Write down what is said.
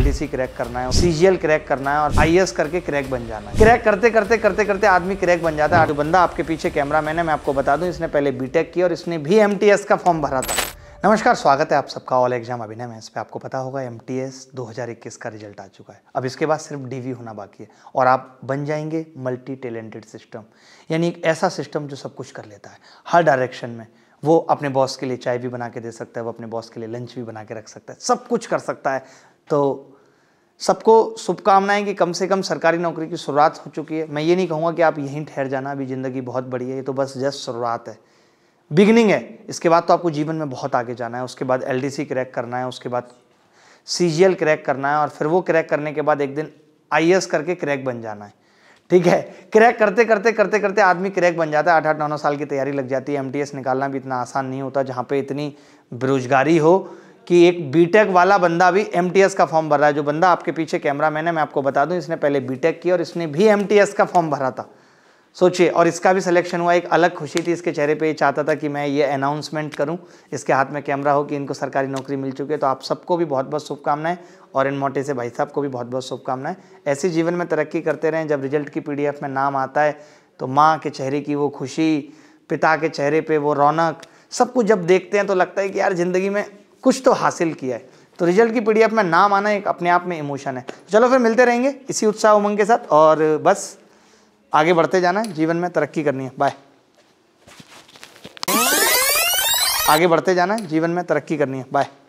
LDC crack करना है CGL crack करना है और आईएएस करके क्रैक बन जाना है क्रैक करते करते करते करते आदमी क्रैक बन जाता है जो बंदा आपके पीछे कैमरा मैन है मैं आपको बता दूं इसने पहले बीटेक की और इसने भी एम का फॉर्म भरा था नमस्कार स्वागत है आप सबका ऑल एग्जाम अभिनय में इस पर आपको पता होगा एम टी का रिजल्ट आ चुका है अब इसके बाद सिर्फ डी होना बाकी है और आप बन जाएंगे मल्टी टैलेंटेड सिस्टम यानी एक ऐसा सिस्टम जो सब कुछ कर लेता है हर डायरेक्शन में वो अपने बॉस के लिए चाय भी बना के दे सकता है वो अपने बॉस के लिए लंच भी बना के रख सकता है सब कुछ कर सकता है तो सबको शुभकामनाएं कि कम से कम सरकारी नौकरी की शुरुआत हो चुकी है मैं ये नहीं कहूँगा कि आप यहीं ठहर जाना अभी ज़िंदगी बहुत बढ़िया है ये तो बस जस्ट शुरुआत है बिगनिंग है इसके बाद तो आपको जीवन में बहुत आगे जाना है उसके बाद एल क्रैक करना है उसके बाद सी क्रैक करना है और फिर वो क्रैक करने के बाद एक दिन आई करके क्रैक बन जाना है ठीक है क्रैक करते करते करते करते आदमी क्रैक बन जाता है आठ आठ नौ नौ साल की तैयारी लग जाती है एमटीएस निकालना भी इतना आसान नहीं होता जहाँ पे इतनी बेरोजगारी हो कि एक बीटेक वाला बंदा भी एमटीएस का फॉर्म भर रहा है जो बंदा आपके पीछे कैमरा मैन है मैं आपको बता दूं इसने पहले बीटेक किया और इसने भी एमटीएस का फॉर्म भरा था सोचिए और इसका भी सिलेक्शन हुआ एक अलग खुशी थी इसके चेहरे पे ये चाहता था कि मैं ये अनाउंसमेंट करूं इसके हाथ में कैमरा हो कि इनको सरकारी नौकरी मिल चुकी है तो आप सबको भी बहुत बहुत शुभकामनाएं और इन मोटे से भाई साहब को भी बहुत बहुत शुभकामनाएं ऐसे जीवन में तरक्की करते रहें जब रिजल्ट की पी में नाम आता है तो माँ के चेहरे की वो खुशी पिता के चेहरे पर वो रौनक सब कुछ जब देखते हैं तो लगता है कि यार ज़िंदगी में कुछ तो हासिल किया है तो रिजल्ट की पीडीएफ में नाम आना एक अपने आप में इमोशन है चलो फिर मिलते रहेंगे इसी उत्साह उमंग के साथ और बस आगे बढ़ते जाना है जीवन में तरक्की करनी है बाय आगे बढ़ते जाना है जीवन में तरक्की करनी है बाय